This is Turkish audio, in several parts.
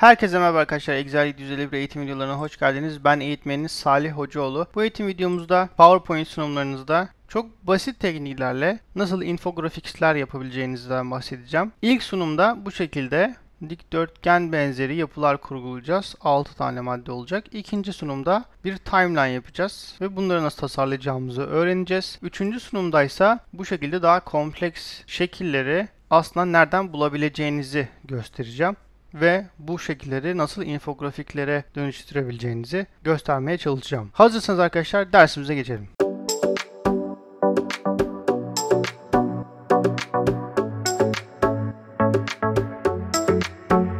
Herkese merhaba arkadaşlar. Excel 751 eğitim videolarına hoş geldiniz. Ben eğitmeniniz Salih Hocaoğlu. Bu eğitim videomuzda PowerPoint sunumlarınızda çok basit tekniklerle nasıl infografikler yapabileceğinizden bahsedeceğim. İlk sunumda bu şekilde dikdörtgen benzeri yapılar kurgulayacağız. 6 tane madde olacak. İkinci sunumda bir timeline yapacağız ve bunları nasıl tasarlayacağımızı öğreneceğiz. Üçüncü sunumda ise bu şekilde daha kompleks şekilleri aslında nereden bulabileceğinizi göstereceğim ve bu şekilleri nasıl infografiklere dönüştürebileceğinizi göstermeye çalışacağım. Hazırsanız arkadaşlar dersimize geçelim.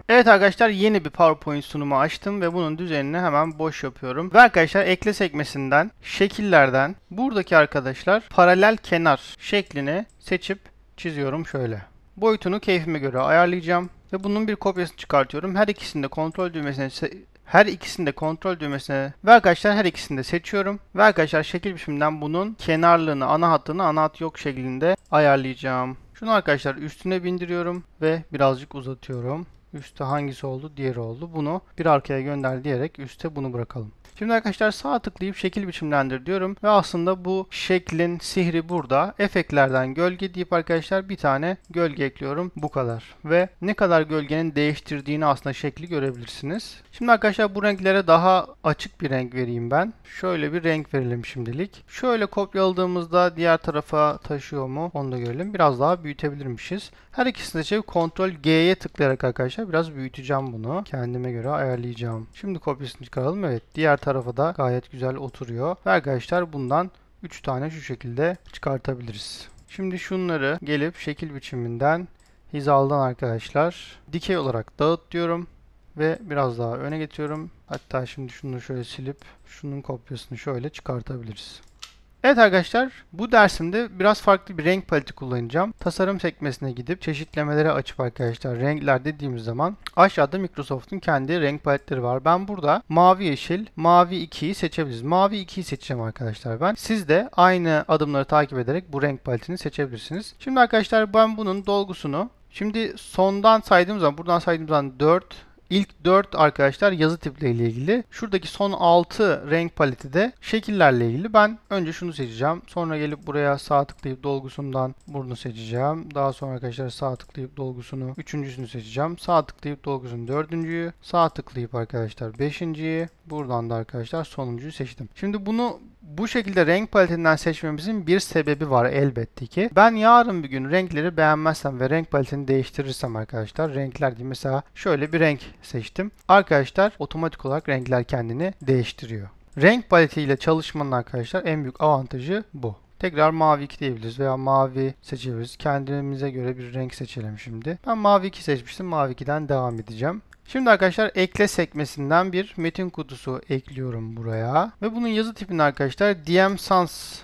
Evet arkadaşlar yeni bir PowerPoint sunumu açtım ve bunun düzenini hemen boş yapıyorum. Ve arkadaşlar ekle sekmesinden şekillerden buradaki arkadaşlar paralel kenar şeklini seçip çiziyorum şöyle. Boyutunu keyfime göre ayarlayacağım ve bunun bir kopyasını çıkartıyorum. Her ikisinde kontrol düğmesine her ikisinde kontrol düğmesine ve arkadaşlar her ikisinde seçiyorum. Ve arkadaşlar şekil biçiminden bunun kenarlığını, ana hattını, ana hat yok şeklinde ayarlayacağım. Şunu arkadaşlar üstüne bindiriyorum ve birazcık uzatıyorum. Üste hangisi oldu? Diğeri oldu. Bunu bir arkaya gönder diyerek üste bunu bırakalım. Şimdi arkadaşlar sağ tıklayıp şekil biçimlendir diyorum ve aslında bu şeklin sihri burada. Efektlerden gölge deyip arkadaşlar bir tane gölge ekliyorum. Bu kadar. Ve ne kadar gölgenin değiştirdiğini aslında şekli görebilirsiniz. Şimdi arkadaşlar bu renklere daha açık bir renk vereyim ben. Şöyle bir renk verelim şimdilik. Şöyle kopyaladığımızda diğer tarafa taşıyor mu onu da görelim. Biraz daha büyütebilirmişiz. Her ikisini de çevir. Ctrl G'ye tıklayarak arkadaşlar biraz büyüteceğim bunu. Kendime göre ayarlayacağım. Şimdi kopyasını çıkaralım. Evet diğer tarafı da gayet güzel oturuyor. Ve arkadaşlar bundan 3 tane şu şekilde çıkartabiliriz. Şimdi şunları gelip şekil biçiminden hizaldan arkadaşlar dikey olarak dağıt diyorum ve biraz daha öne getiriyorum. Hatta şimdi şunu şöyle silip şunun kopyasını şöyle çıkartabiliriz. Evet arkadaşlar bu dersimde biraz farklı bir renk paleti kullanacağım. Tasarım sekmesine gidip çeşitlemelere açıp arkadaşlar renkler dediğimiz zaman aşağıda Microsoft'un kendi renk paletleri var. Ben burada mavi yeşil, mavi 2'yi seçebiliriz. Mavi 2'yi seçeceğim arkadaşlar ben. Siz de aynı adımları takip ederek bu renk paletini seçebilirsiniz. Şimdi arkadaşlar ben bunun dolgusunu Şimdi sondan saydığım zaman buradan saydığım zaman 4, İlk 4 arkadaşlar yazı tipleriyle ilgili. Şuradaki son 6 renk paleti de şekillerle ilgili. Ben önce şunu seçeceğim. Sonra gelip buraya sağ tıklayıp dolgusundan bunu seçeceğim. Daha sonra arkadaşlar sağ tıklayıp dolgusunu üçüncüsünü seçeceğim. Sağ tıklayıp dolgusunun dördüncüyü. Sağ tıklayıp arkadaşlar beşinciyi. Buradan da arkadaşlar sonuncuyu seçtim. Şimdi bunu bu şekilde renk paletinden seçmemizin bir sebebi var elbette ki. Ben yarın bir gün renkleri beğenmezsem ve renk paletini değiştirirsem arkadaşlar renkler diye mesela şöyle bir renk seçtim. Arkadaşlar otomatik olarak renkler kendini değiştiriyor. Renk paletiyle çalışmanın arkadaşlar en büyük avantajı bu. Tekrar mavi 2 diyebiliriz veya mavi seçebiliriz. Kendimize göre bir renk seçelim şimdi. Ben mavi 2 seçmiştim. Mavi 2'den devam edeceğim. Şimdi arkadaşlar ekle sekmesinden bir metin kutusu ekliyorum buraya. Ve bunun yazı tipini arkadaşlar DM Sans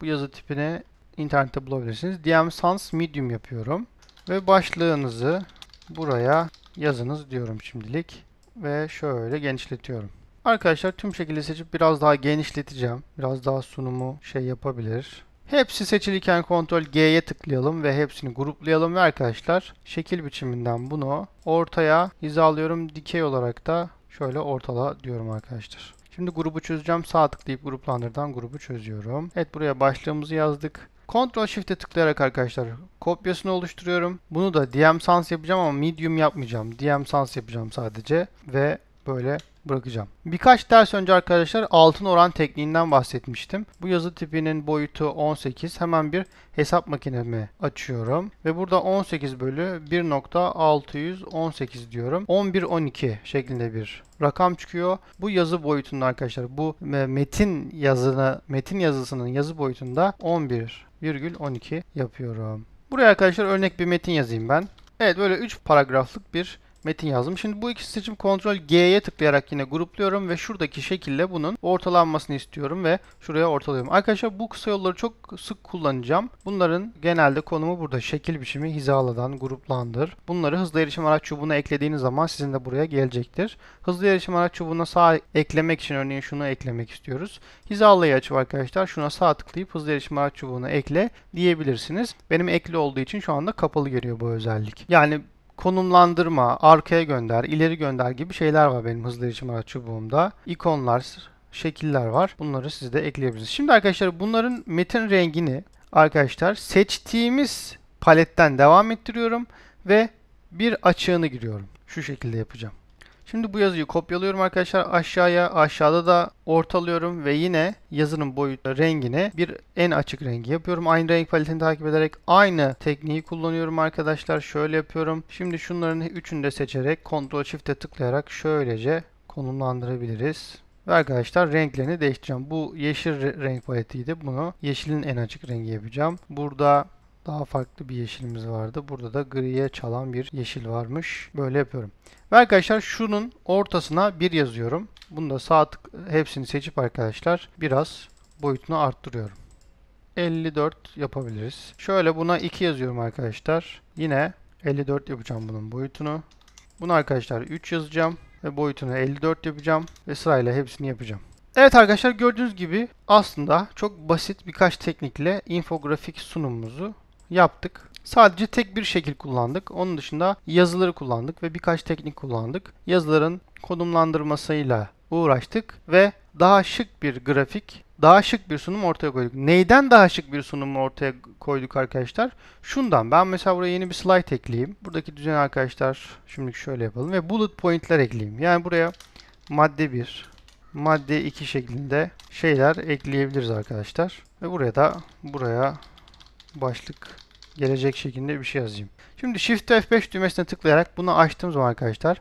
bu yazı tipini internette bulabilirsiniz. DM Sans Medium yapıyorum. Ve başlığınızı buraya yazınız diyorum şimdilik. Ve şöyle genişletiyorum. Arkadaşlar tüm şekilde seçip biraz daha genişleteceğim. Biraz daha sunumu şey yapabilir. Hepsi seçiliyken Ctrl G'ye tıklayalım ve hepsini gruplayalım ve arkadaşlar şekil biçiminden bunu ortaya hizalıyorum. Dikey olarak da şöyle ortala diyorum arkadaşlar. Şimdi grubu çözeceğim. Sağ tıklayıp gruplandırdan grubu çözüyorum. Evet buraya başlığımızı yazdık. Ctrl Shift'e tıklayarak arkadaşlar kopyasını oluşturuyorum. Bunu da DM Sans yapacağım ama Medium yapmayacağım. DM Sans yapacağım sadece ve böyle bırakacağım. Birkaç ders önce arkadaşlar altın oran tekniğinden bahsetmiştim. Bu yazı tipinin boyutu 18. Hemen bir hesap makinemi açıyorum. Ve burada 18 bölü 1.618 diyorum. 11-12 şeklinde bir rakam çıkıyor. Bu yazı boyutunda arkadaşlar bu metin yazını metin yazısının yazı boyutunda 11,12 yapıyorum. Buraya arkadaşlar örnek bir metin yazayım ben. Evet böyle 3 paragraflık bir metin yazdım. Şimdi bu ikisi seçim. Ctrl G'ye tıklayarak yine grupluyorum ve şuradaki şekilde bunun ortalanmasını istiyorum ve şuraya ortalıyorum. Arkadaşlar bu kısa yolları çok sık kullanacağım. Bunların genelde konumu burada. Şekil biçimi hizaladan gruplandır. Bunları hızlı erişim araç çubuğuna eklediğiniz zaman sizin de buraya gelecektir. Hızlı erişim araç çubuğuna sağ eklemek için örneğin şunu eklemek istiyoruz. Hizalayı açıp arkadaşlar şuna sağ tıklayıp hızlı erişim araç çubuğuna ekle diyebilirsiniz. Benim ekli olduğu için şu anda kapalı geliyor bu özellik. Yani konumlandırma, arkaya gönder, ileri gönder gibi şeyler var benim hızlı erişim araç çubuğumda. İkonlar, şekiller var. Bunları siz de ekleyebilirsiniz. Şimdi arkadaşlar bunların metin rengini arkadaşlar seçtiğimiz paletten devam ettiriyorum ve bir açığını giriyorum. Şu şekilde yapacağım. Şimdi bu yazıyı kopyalıyorum arkadaşlar aşağıya. Aşağıda da ortalıyorum ve yine yazının boyutu rengine bir en açık rengi yapıyorum. Aynı renk paletini takip ederek aynı tekniği kullanıyorum arkadaşlar. Şöyle yapıyorum. Şimdi şunların üçünü de seçerek Ctrl Shift'e tıklayarak şöylece konumlandırabiliriz. Ve arkadaşlar renklerini değiştireceğim. Bu yeşil renk paletiydi. Bunu yeşilin en açık rengi yapacağım. Burada daha farklı bir yeşilimiz vardı. Burada da griye çalan bir yeşil varmış. Böyle yapıyorum. Ve arkadaşlar şunun ortasına bir yazıyorum. Bunu da sağ tık hepsini seçip arkadaşlar biraz boyutunu arttırıyorum. 54 yapabiliriz. Şöyle buna 2 yazıyorum arkadaşlar. Yine 54 yapacağım bunun boyutunu. Bunu arkadaşlar 3 yazacağım ve boyutunu 54 yapacağım ve sırayla hepsini yapacağım. Evet arkadaşlar gördüğünüz gibi aslında çok basit birkaç teknikle infografik sunumumuzu yaptık. Sadece tek bir şekil kullandık. Onun dışında yazıları kullandık ve birkaç teknik kullandık. Yazıların konumlandırmasıyla uğraştık ve daha şık bir grafik, daha şık bir sunum ortaya koyduk. Neyden daha şık bir sunum ortaya koyduk arkadaşlar? Şundan. Ben mesela buraya yeni bir slide ekleyeyim. Buradaki düzen arkadaşlar şimdilik şöyle yapalım ve bullet point'ler ekleyeyim. Yani buraya madde 1, madde 2 şeklinde şeyler ekleyebiliriz arkadaşlar. Ve buraya da buraya başlık gelecek şekilde bir şey yazayım. Şimdi Shift F5 düğmesine tıklayarak bunu açtığım zaman arkadaşlar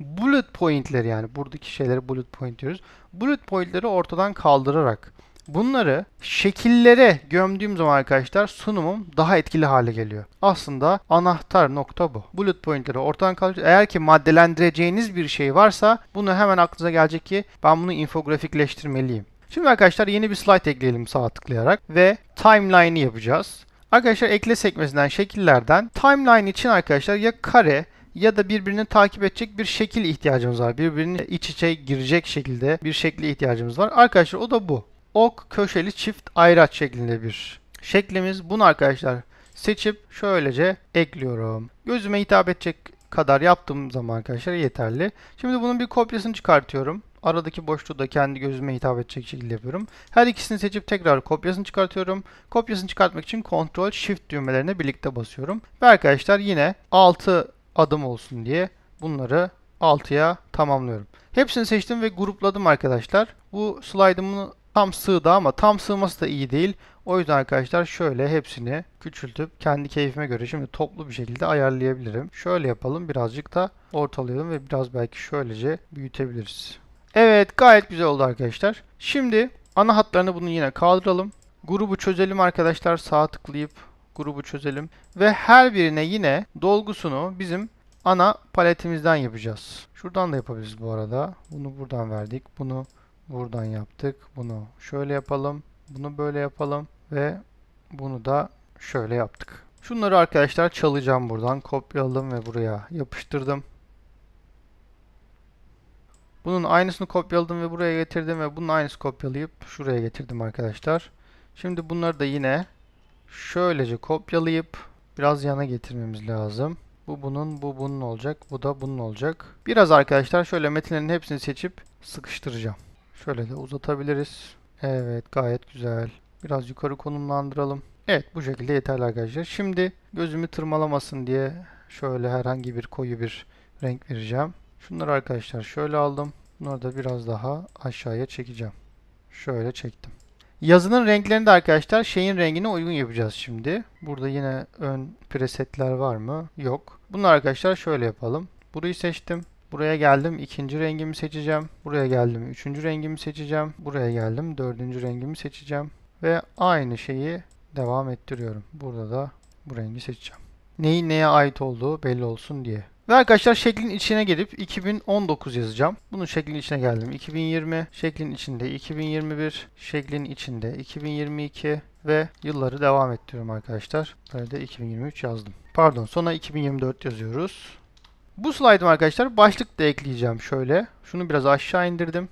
bullet pointleri yani buradaki şeyleri bullet point diyoruz. Bullet pointleri ortadan kaldırarak bunları şekillere gömdüğüm zaman arkadaşlar sunumum daha etkili hale geliyor. Aslında anahtar nokta bu. Bullet pointleri ortadan kaldırıyor. Eğer ki maddelendireceğiniz bir şey varsa bunu hemen aklınıza gelecek ki ben bunu infografikleştirmeliyim. Şimdi arkadaşlar yeni bir slide ekleyelim sağ tıklayarak ve timeline'ı yapacağız. Arkadaşlar ekle sekmesinden şekillerden timeline için arkadaşlar ya kare ya da birbirini takip edecek bir şekil ihtiyacımız var. birbirini iç içe girecek şekilde bir şekli ihtiyacımız var. Arkadaşlar o da bu. Ok, köşeli, çift, ayraç şeklinde bir şeklimiz. Bunu arkadaşlar seçip şöylece ekliyorum. Gözüme hitap edecek kadar yaptığım zaman arkadaşlar yeterli. Şimdi bunun bir kopyasını çıkartıyorum. Aradaki boşluğu da kendi gözüme hitap edecek şekilde yapıyorum. Her ikisini seçip tekrar kopyasını çıkartıyorum. Kopyasını çıkartmak için Ctrl Shift düğmelerini birlikte basıyorum. Ve arkadaşlar yine 6 adım olsun diye bunları 6'ya tamamlıyorum. Hepsini seçtim ve grupladım arkadaşlar. Bu slide'ımı tam sığdı ama tam sığması da iyi değil. O yüzden arkadaşlar şöyle hepsini küçültüp kendi keyfime göre şimdi toplu bir şekilde ayarlayabilirim. Şöyle yapalım birazcık da ortalayalım ve biraz belki şöylece büyütebiliriz. Evet gayet güzel oldu arkadaşlar. Şimdi ana hatlarını bunu yine kaldıralım. Grubu çözelim arkadaşlar. Sağa tıklayıp grubu çözelim. Ve her birine yine dolgusunu bizim ana paletimizden yapacağız. Şuradan da yapabiliriz bu arada. Bunu buradan verdik. Bunu buradan yaptık. Bunu şöyle yapalım. Bunu böyle yapalım. Ve bunu da şöyle yaptık. Şunları arkadaşlar çalacağım buradan. Kopyaladım ve buraya yapıştırdım. Bunun aynısını kopyaladım ve buraya getirdim ve bunun aynısını kopyalayıp şuraya getirdim arkadaşlar. Şimdi bunları da yine şöylece kopyalayıp biraz yana getirmemiz lazım. Bu bunun, bu bunun olacak, bu da bunun olacak. Biraz arkadaşlar şöyle metinlerin hepsini seçip sıkıştıracağım. Şöyle de uzatabiliriz. Evet gayet güzel. Biraz yukarı konumlandıralım. Evet bu şekilde yeterli arkadaşlar. Şimdi gözümü tırmalamasın diye şöyle herhangi bir koyu bir renk vereceğim. Şunları arkadaşlar şöyle aldım. Bunları da biraz daha aşağıya çekeceğim. Şöyle çektim. Yazının renklerini de arkadaşlar şeyin rengine uygun yapacağız şimdi. Burada yine ön presetler var mı? Yok. Bunu arkadaşlar şöyle yapalım. Burayı seçtim. Buraya geldim ikinci rengimi seçeceğim. Buraya geldim üçüncü rengimi seçeceğim. Buraya geldim dördüncü rengimi seçeceğim. Ve aynı şeyi devam ettiriyorum. Burada da bu rengi seçeceğim. Neyin neye ait olduğu belli olsun diye. Ve arkadaşlar şeklin içine gelip 2019 yazacağım. Bunun şeklin içine geldim. 2020 şeklin içinde 2021 şeklin içinde 2022 ve yılları devam ettiriyorum arkadaşlar. Böyle de 2023 yazdım. Pardon sonra 2024 yazıyoruz. Bu slide'ım arkadaşlar başlık da ekleyeceğim şöyle. Şunu biraz aşağı indirdim.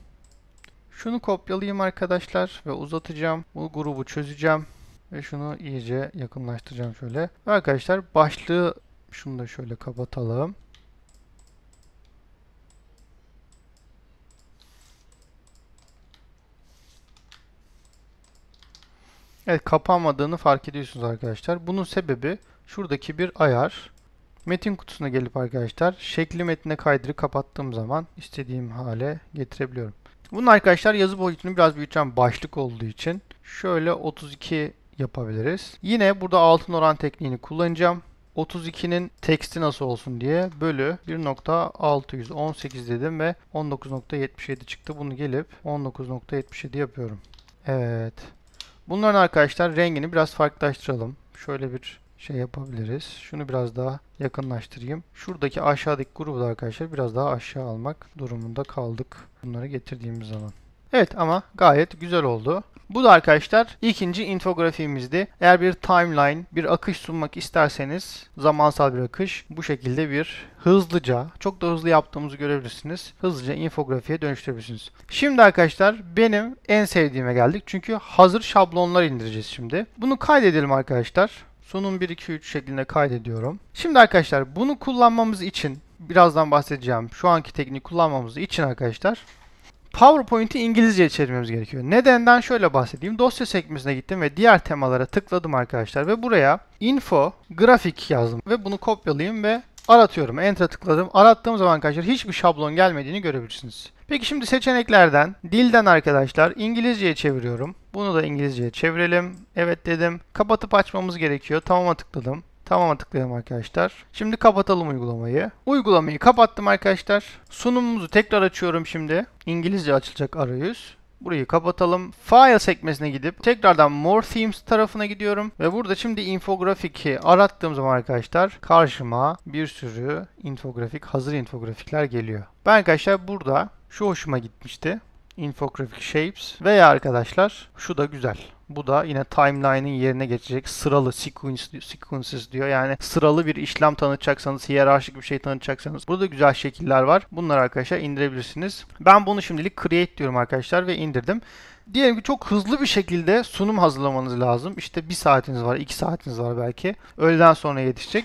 Şunu kopyalayayım arkadaşlar ve uzatacağım. Bu grubu çözeceğim. Ve şunu iyice yakınlaştıracağım şöyle. Ve arkadaşlar başlığı şunu da şöyle kapatalım. Evet kapanmadığını fark ediyorsunuz arkadaşlar. Bunun sebebi şuradaki bir ayar. Metin kutusuna gelip arkadaşlar şekli metne kaydırı kapattığım zaman istediğim hale getirebiliyorum. Bunun arkadaşlar yazı boyutunu biraz büyüteceğim başlık olduğu için. Şöyle 32 yapabiliriz. Yine burada altın oran tekniğini kullanacağım. 32'nin teksti nasıl olsun diye bölü 1.618 dedim ve 19.77 çıktı. Bunu gelip 19.77 yapıyorum. Evet. Bunların arkadaşlar rengini biraz farklılaştıralım. Şöyle bir şey yapabiliriz. Şunu biraz daha yakınlaştırayım. Şuradaki aşağıdaki grubu da arkadaşlar biraz daha aşağı almak durumunda kaldık. Bunları getirdiğimiz zaman. Evet ama gayet güzel oldu. Bu da arkadaşlar ikinci infografimizdi. Eğer bir timeline, bir akış sunmak isterseniz zamansal bir akış bu şekilde bir hızlıca, çok da hızlı yaptığımızı görebilirsiniz. Hızlıca infografiye dönüştürebilirsiniz. Şimdi arkadaşlar benim en sevdiğime geldik. Çünkü hazır şablonlar indireceğiz şimdi. Bunu kaydedelim arkadaşlar. Sunum 1, 2, 3 şeklinde kaydediyorum. Şimdi arkadaşlar bunu kullanmamız için birazdan bahsedeceğim. Şu anki teknik kullanmamız için arkadaşlar PowerPoint'i İngilizceye çevirmemiz gerekiyor. Nedenden şöyle bahsedeyim. Dosya sekmesine gittim ve diğer temalara tıkladım arkadaşlar ve buraya info grafik yazdım ve bunu kopyalayayım ve aratıyorum. Enter'a tıkladım. Arattığım zaman arkadaşlar hiçbir şablon gelmediğini görebilirsiniz. Peki şimdi seçeneklerden dilden arkadaşlar İngilizceye çeviriyorum. Bunu da İngilizceye çevirelim. Evet dedim. Kapatıp açmamız gerekiyor. Tamam'a tıkladım. Tamam'a tıklayalım arkadaşlar. Şimdi kapatalım uygulamayı. Uygulamayı kapattım arkadaşlar. Sunumumuzu tekrar açıyorum şimdi. İngilizce açılacak arayüz. Burayı kapatalım. File sekmesine gidip tekrardan More Themes tarafına gidiyorum. Ve burada şimdi infografiki arattığım zaman arkadaşlar karşıma bir sürü infografik, hazır infografikler geliyor. Ben arkadaşlar burada şu hoşuma gitmişti. Infografik Shapes veya arkadaşlar şu da güzel. Bu da yine timeline'in yerine geçecek sıralı sequence, sequences diyor. Yani sıralı bir işlem tanıtacaksanız, hiyerarşik bir şey tanıtacaksanız. Burada güzel şekiller var. Bunları arkadaşlar indirebilirsiniz. Ben bunu şimdilik create diyorum arkadaşlar ve indirdim. Diyelim ki çok hızlı bir şekilde sunum hazırlamanız lazım. İşte bir saatiniz var, iki saatiniz var belki. Öğleden sonra yetişecek.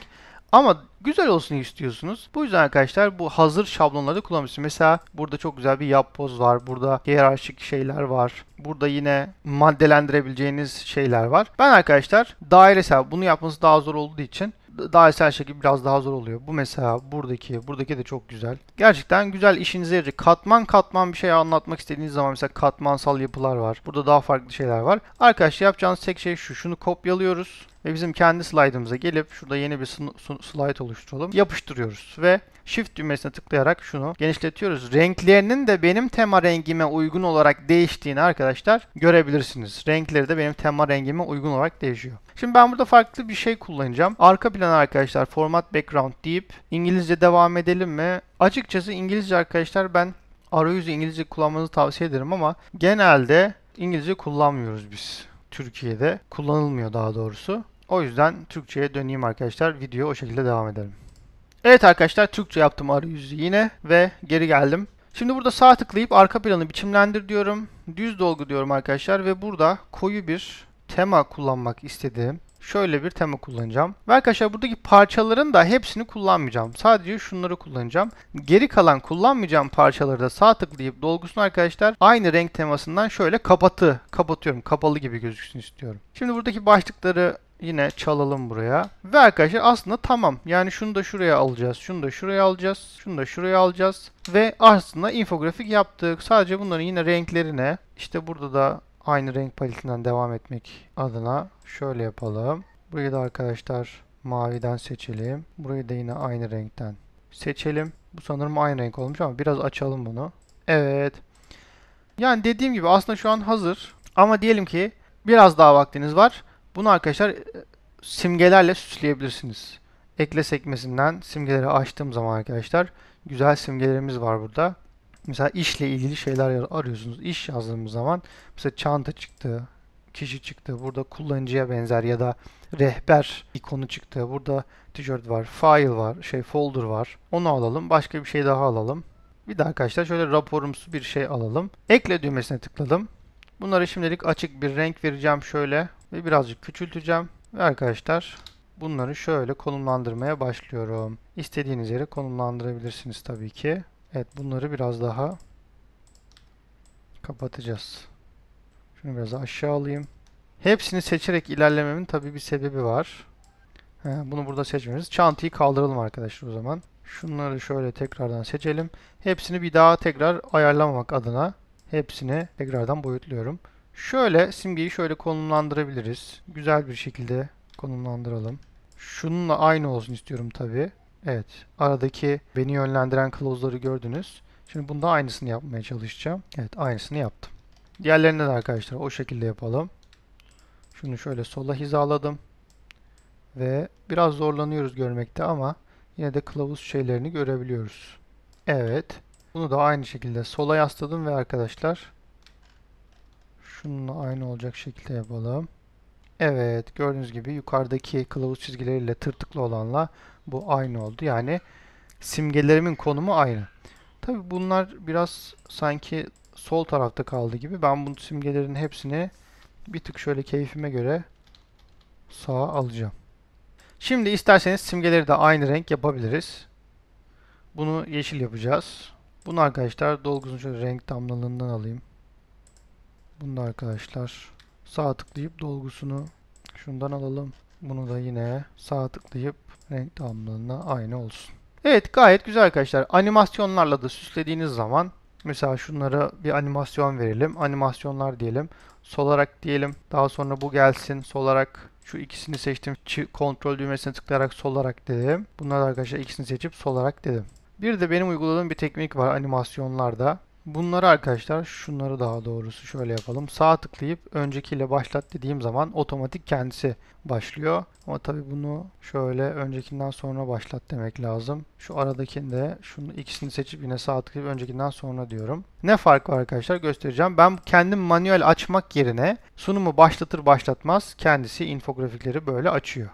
Ama güzel olsun istiyorsunuz. Bu yüzden arkadaşlar bu hazır şablonları da kullanmışsınız. Mesela burada çok güzel bir yapboz var. Burada hiyerarşik şeyler var. Burada yine maddelendirebileceğiniz şeyler var. Ben arkadaşlar dairesel bunu yapması daha zor olduğu için dairesel şekilde biraz daha zor oluyor. Bu mesela buradaki, buradaki de çok güzel. Gerçekten güzel işinize yarayacak. Katman katman bir şey anlatmak istediğiniz zaman mesela katmansal yapılar var. Burada daha farklı şeyler var. Arkadaşlar yapacağınız tek şey şu. Şunu kopyalıyoruz ve bizim kendi slaydımıza gelip şurada yeni bir slide oluşturalım. Yapıştırıyoruz ve Shift düğmesine tıklayarak şunu genişletiyoruz. Renklerinin de benim tema rengime uygun olarak değiştiğini arkadaşlar görebilirsiniz. Renkleri de benim tema rengime uygun olarak değişiyor. Şimdi ben burada farklı bir şey kullanacağım. Arka plan arkadaşlar format background deyip İngilizce devam edelim mi? Açıkçası İngilizce arkadaşlar ben arayüzü İngilizce kullanmanızı tavsiye ederim ama genelde İngilizce kullanmıyoruz biz. Türkiye'de kullanılmıyor daha doğrusu. O yüzden Türkçe'ye döneyim arkadaşlar. Video o şekilde devam edelim. Evet arkadaşlar Türkçe yaptım arayüzü yine ve geri geldim. Şimdi burada sağ tıklayıp arka planı biçimlendir diyorum. Düz dolgu diyorum arkadaşlar ve burada koyu bir tema kullanmak istediğim şöyle bir tema kullanacağım. Ve arkadaşlar buradaki parçaların da hepsini kullanmayacağım. Sadece şunları kullanacağım. Geri kalan kullanmayacağım parçaları da sağ tıklayıp dolgusunu arkadaşlar aynı renk temasından şöyle kapatı kapatıyorum. Kapalı gibi gözüksün istiyorum. Şimdi buradaki başlıkları yine çalalım buraya. Ve arkadaşlar aslında tamam. Yani şunu da şuraya alacağız. Şunu da şuraya alacağız. Şunu da şuraya alacağız. Ve aslında infografik yaptık. Sadece bunların yine renklerine işte burada da aynı renk paletinden devam etmek adına şöyle yapalım. Burayı da arkadaşlar maviden seçelim. Burayı da yine aynı renkten seçelim. Bu sanırım aynı renk olmuş ama biraz açalım bunu. Evet. Yani dediğim gibi aslında şu an hazır. Ama diyelim ki biraz daha vaktiniz var. Bunu arkadaşlar e, simgelerle süsleyebilirsiniz. Ekle sekmesinden simgeleri açtığım zaman arkadaşlar güzel simgelerimiz var burada mesela işle ilgili şeyler arıyorsunuz. İş yazdığımız zaman mesela çanta çıktı, kişi çıktı. Burada kullanıcıya benzer ya da rehber ikonu çıktı. Burada tişört var, file var, şey folder var. Onu alalım. Başka bir şey daha alalım. Bir daha arkadaşlar şöyle raporumsu bir şey alalım. Ekle düğmesine tıkladım. Bunları şimdilik açık bir renk vereceğim şöyle ve birazcık küçülteceğim. Ve arkadaşlar bunları şöyle konumlandırmaya başlıyorum. İstediğiniz yere konumlandırabilirsiniz tabii ki. Evet bunları biraz daha kapatacağız. Şunu biraz aşağı alayım. Hepsini seçerek ilerlememin tabii bir sebebi var. He, bunu burada seçmiyoruz. Çantayı kaldıralım arkadaşlar o zaman. Şunları şöyle tekrardan seçelim. Hepsini bir daha tekrar ayarlamamak adına hepsini tekrardan boyutluyorum. Şöyle simgeyi şöyle konumlandırabiliriz. Güzel bir şekilde konumlandıralım. Şununla aynı olsun istiyorum tabii. Evet, aradaki beni yönlendiren kılavuzları gördünüz. Şimdi bunda aynısını yapmaya çalışacağım. Evet, aynısını yaptım. Diğerlerini de arkadaşlar o şekilde yapalım. Şunu şöyle sola hizaladım. Ve biraz zorlanıyoruz görmekte ama yine de kılavuz şeylerini görebiliyoruz. Evet. Bunu da aynı şekilde sola yasladım ve arkadaşlar şununla aynı olacak şekilde yapalım. Evet gördüğünüz gibi yukarıdaki kılavuz çizgileriyle tırtıklı olanla bu aynı oldu. Yani simgelerimin konumu aynı. Tabi bunlar biraz sanki sol tarafta kaldı gibi. Ben bu simgelerin hepsini bir tık şöyle keyfime göre sağa alacağım. Şimdi isterseniz simgeleri de aynı renk yapabiliriz. Bunu yeşil yapacağız. Bunu arkadaşlar dolgusunu şöyle renk damlalığından alayım. Bunu da arkadaşlar sağ tıklayıp dolgusunu şundan alalım. Bunu da yine sağ tıklayıp renk damlalığına aynı olsun. Evet gayet güzel arkadaşlar. Animasyonlarla da süslediğiniz zaman mesela şunlara bir animasyon verelim. Animasyonlar diyelim. Solarak diyelim. Daha sonra bu gelsin. Solarak şu ikisini seçtim. Kontrol düğmesine tıklayarak solarak dedim. Bunlar arkadaşlar ikisini seçip solarak dedim. Bir de benim uyguladığım bir teknik var animasyonlarda. Bunları arkadaşlar şunları daha doğrusu şöyle yapalım. Sağ tıklayıp öncekiyle başlat dediğim zaman otomatik kendisi başlıyor. Ama tabi bunu şöyle öncekinden sonra başlat demek lazım. Şu aradakinde şunu ikisini seçip yine sağ tıklayıp öncekinden sonra diyorum. Ne fark var arkadaşlar göstereceğim. Ben kendim manuel açmak yerine sunumu başlatır başlatmaz kendisi infografikleri böyle açıyor.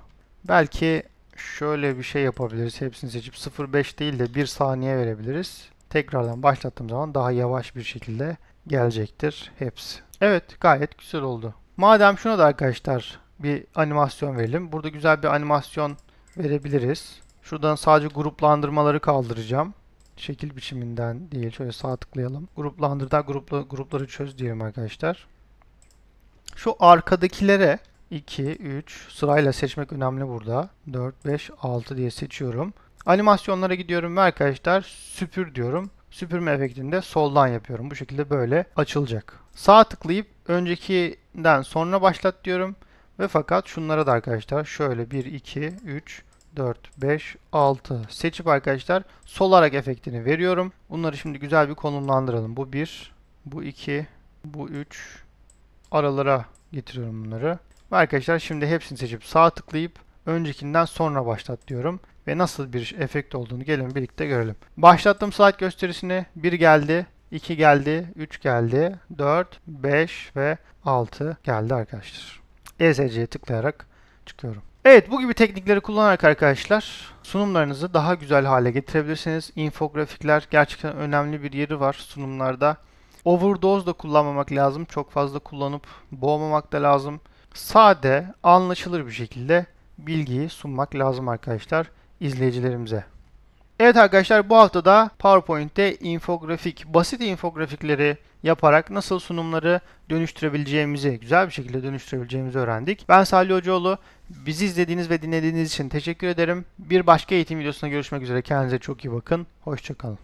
Belki şöyle bir şey yapabiliriz. Hepsini seçip 0.5 değil de 1 saniye verebiliriz tekrardan başlattığım zaman daha yavaş bir şekilde gelecektir hepsi. Evet gayet güzel oldu. Madem şuna da arkadaşlar bir animasyon verelim. Burada güzel bir animasyon verebiliriz. Şuradan sadece gruplandırmaları kaldıracağım. Şekil biçiminden değil. Şöyle sağ tıklayalım. Gruplandırda grupla, grupları çöz diyelim arkadaşlar. Şu arkadakilere 2, 3 sırayla seçmek önemli burada. 4, 5, 6 diye seçiyorum. Animasyonlara gidiyorum ve arkadaşlar süpür diyorum. Süpürme efektinde soldan yapıyorum. Bu şekilde böyle açılacak. Sağ tıklayıp öncekinden sonra başlat diyorum. Ve fakat şunlara da arkadaşlar şöyle 1, 2, 3, 4, 5, 6 seçip arkadaşlar solarak efektini veriyorum. Bunları şimdi güzel bir konumlandıralım. Bu 1, bu 2, bu 3 aralara getiriyorum bunları. Ve arkadaşlar şimdi hepsini seçip sağ tıklayıp öncekinden sonra başlat diyorum ve nasıl bir efekt olduğunu gelin birlikte görelim. Başlattım saat gösterisini. 1 geldi, 2 geldi, 3 geldi, 4, 5 ve 6 geldi arkadaşlar. ESC'ye tıklayarak çıkıyorum. Evet bu gibi teknikleri kullanarak arkadaşlar sunumlarınızı daha güzel hale getirebilirsiniz. Infografikler gerçekten önemli bir yeri var sunumlarda. Overdose da kullanmamak lazım. Çok fazla kullanıp boğmamak da lazım. Sade, anlaşılır bir şekilde bilgiyi sunmak lazım arkadaşlar izleyicilerimize. Evet arkadaşlar bu hafta da PowerPoint'te infografik, basit infografikleri yaparak nasıl sunumları dönüştürebileceğimizi, güzel bir şekilde dönüştürebileceğimizi öğrendik. Ben Salih Hocaoğlu. Bizi izlediğiniz ve dinlediğiniz için teşekkür ederim. Bir başka eğitim videosunda görüşmek üzere. Kendinize çok iyi bakın. Hoşçakalın.